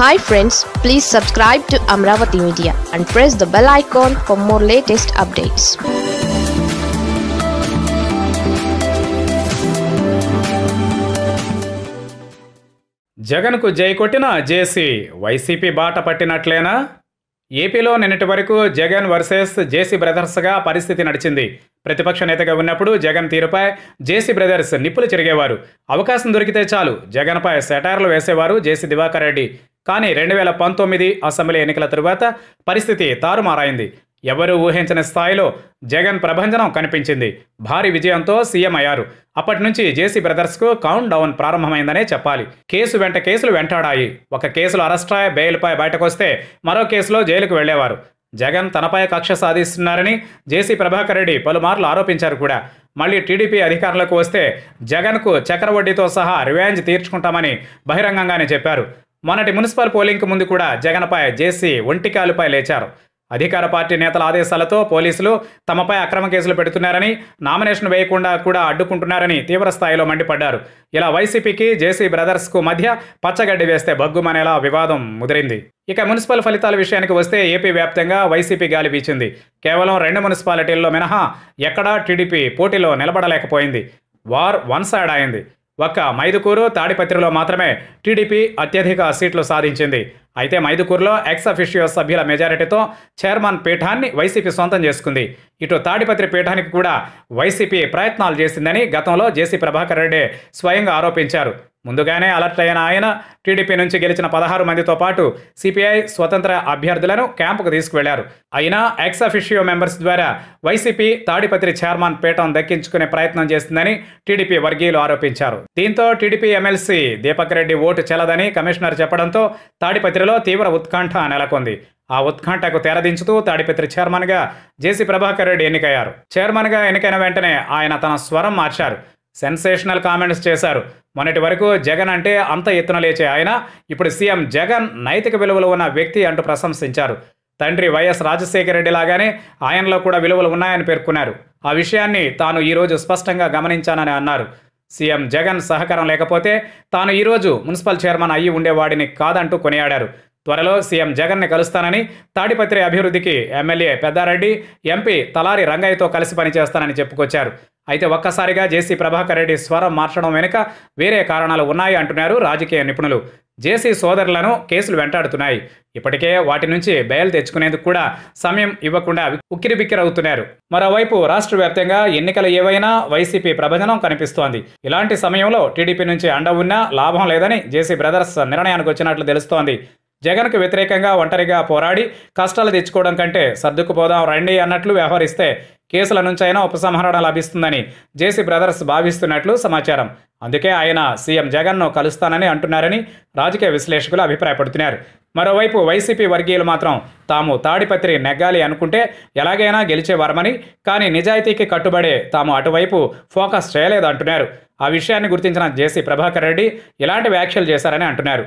hi friends please subscribe to Amaravati media and press the bell icon for more latest updates జగన్కు జై కొట్టిన జేసీ YCP బాట పట్టినట్లేనా ఏపీలో నిన్నటి వరకు జగన్ వర్సెస్ జేసీ బ్రదర్స్గా పరిస్థితి నడిచింది ప్రతిపక్ష నేతగా ఉన్నప్పుడు జగన్ తీరుపై జేసీ బ్రదర్స్ నిప్పులు చెరిగేవారు అవకాశం దొరికితే చాలు జగన్పై సెటార్లు వేసేవారు జేసీ దివాకర్ రెడ్డి కానీ రెండు వేల పంతొమ్మిది అసెంబ్లీ ఎన్నికల తరువాత పరిస్థితి తారుమారైంది ఎవరు ఊహించని స్థాయిలో జగన్ ప్రభంజనం కనిపించింది భారీ విజయంతో సీఎం అయ్యారు అప్పటి నుంచి జేసీ బ్రదర్స్కు కౌంట్ డౌన్ ప్రారంభమైందనే చెప్పాలి కేసు వెంట కేసులు వెంటాడాయి ఒక కేసులో అరెస్టాయ్ బెయిల్పై బయటకొస్తే మరో కేసులో జైలుకు వెళ్లేవారు జగన్ తనపై కక్ష సాధిస్తున్నారని జేసీ ప్రభాకర్ రెడ్డి పలుమార్లు ఆరోపించారు కూడా మళ్ళీ టీడీపీ అధికారంలోకి వస్తే జగన్కు చక్రవడ్డీతో సహా రివెంజ్ తీర్చుకుంటామని బహిరంగంగానే చెప్పారు మొన్నటి మున్సిపల్ పోలింగ్ ముందు కూడా జగన్పై జేసీ ఒంటికాలుపై లేచారు అధికార పార్టీ నేతల ఆదేశాలతో పోలీసులు తమపై అక్రమ కేసులు పెడుతున్నారని నామినేషన్ వేయకుండా కూడా అడ్డుకుంటున్నారని తీవ్రస్థాయిలో మండిపడ్డారు ఇలా వైసీపీకి జేసీ బ్రదర్స్కు మధ్య పచ్చగడ్డి వేస్తే బగ్గుమనేలా వివాదం ముదిరింది ఇక మున్సిపల్ ఫలితాల విషయానికి వస్తే ఏపీ వ్యాప్తంగా వైసీపీ గాలి వీచింది కేవలం రెండు మున్సిపాలిటీల్లో మినహా ఎక్కడా టీడీపీ పోటీలో నిలబడలేకపోయింది వార్ వన్ సైడ్ అయింది ఒక్క మైదుకూరు తాడిపత్రిలో మాత్రమే టీడీపీ అత్యధిక సీట్లు సాధించింది అయితే మైదుకూరులో ఎక్స్ అఫిషియో సభ్యుల మెజారిటీతో చైర్మన్ పీఠాన్ని వైసీపీ సొంతం చేసుకుంది ఇటు తాడిపత్రి పీఠానికి కూడా వైసీపీ ప్రయత్నాలు చేసిందని గతంలో జేసీ ప్రభాకర్ రెడ్డి స్వయంగా ఆరోపించారు ముందుగానే అలర్ట్ అయిన ఆయన టీడీపీ నుంచి గెలిచిన పదహారు మందితో పాటు సిపిఐ స్వతంత్ర అభ్యర్థులను క్యాంపుకు తీసుకువెళ్లారు అయినా ఎక్స్ అఫిషియో మెంబర్స్ ద్వారా వైసీపీ తాడిపత్రి చైర్మన్ పీఠం దక్కించుకునే ప్రయత్నం చేసిందని టీడీపీ వర్గీయులు ఆరోపించారు దీంతో టీడీపీ ఎమ్మెల్సీ దీపక్ రెడ్డి ఓటు చెల్లదని కమిషనర్ చెప్పడంతో తాడిపత్రి గుండెలో తీవ్ర ఉత్కంఠ నెలకొంది ఆ ఉత్కంఠకు తెరదించుతూ తాడిపత్రి చైర్మన్గా జేసీ ప్రభాకర్ రెడ్డి ఎన్నికయ్యారు చైర్మన్గా ఎన్నికైన వెంటనే ఆయన తన స్వరం మార్చారు సెన్సేషనల్ కామెంట్స్ చేశారు మొన్నటి వరకు జగన్ అంటే అంత ఎత్తున లేచే ఆయన ఇప్పుడు సీఎం జగన్ నైతిక విలువలు ఉన్న వ్యక్తి అంటూ ప్రశంసించారు తండ్రి వైఎస్ రాజశేఖర రెడ్డి లాగానే ఆయనలో కూడా విలువలు ఉన్నాయని పేర్కొన్నారు ఆ విషయాన్ని తాను ఈరోజు స్పష్టంగా గమనించానని అన్నారు సీఎం జగన్ సహకారం లేకపోతే తాను ఈరోజు మున్సిపల్ చైర్మన్ అయ్యి ఉండేవాడిని కాదంటూ కొనియాడారు త్వరలో సీఎం జగన్ని కలుస్తానని తాడిపత్రి అభివృద్ధికి ఎమ్మెల్యే పెద్దారెడ్డి ఎంపీ తలారి రంగయ్యతో కలిసి పనిచేస్తానని చెప్పుకొచ్చారు అయితే ఒక్కసారిగా జేసీ ప్రభాకర్ రెడ్డి స్వరం మార్చడం వెనుక వేరే కారణాలు ఉన్నాయి అంటున్నారు రాజకీయ నిపుణులు జేసీ సోదరులను కేసులు వెంటాడుతున్నాయి ఇప్పటికే వాటి నుంచి బయలు తెచ్చుకునేందుకు కూడా సమయం ఇవ్వకుండా ఉక్కిరిబిక్కిరవుతున్నారు మరోవైపు రాష్ట్ర వ్యాప్తంగా ఎన్నికలు ఏవైనా వైసీపీ ప్రభజనం కనిపిస్తోంది ఇలాంటి సమయంలో టీడీపీ నుంచి అండ ఉన్నా లాభం లేదని జేసీ బ్రదర్స్ నిర్ణయానికి వచ్చినట్లు తెలుస్తోంది జగన్కు వ్యతిరేకంగా ఒంటరిగా పోరాడి కష్టాలు తెచ్చుకోవడం కంటే సర్దుకుపోదాం రండి అన్నట్లు వ్యవహరిస్తే కేసుల నుంచైనా ఉపసంహరణ లభిస్తుందని జేసీ బ్రదర్స్ భావిస్తున్నట్లు సమాచారం అందుకే ఆయన సీఎం జగన్ను కలుస్తానని అంటున్నారని రాజకీయ విశ్లేషకులు అభిప్రాయపడుతున్నారు మరోవైపు వైసీపీ వర్గీయులు మాత్రం తాము తాడిపత్రి నెగ్గాలి అనుకుంటే ఎలాగైనా గెలిచేవారమని కానీ నిజాయితీకి కట్టుబడే తాము అటువైపు ఫోకస్ చేయలేదంటున్నారు ఆ విషయాన్ని గుర్తించిన జేసీ ప్రభాకర్ రెడ్డి ఇలాంటి వ్యాఖ్యలు చేశారని అంటున్నారు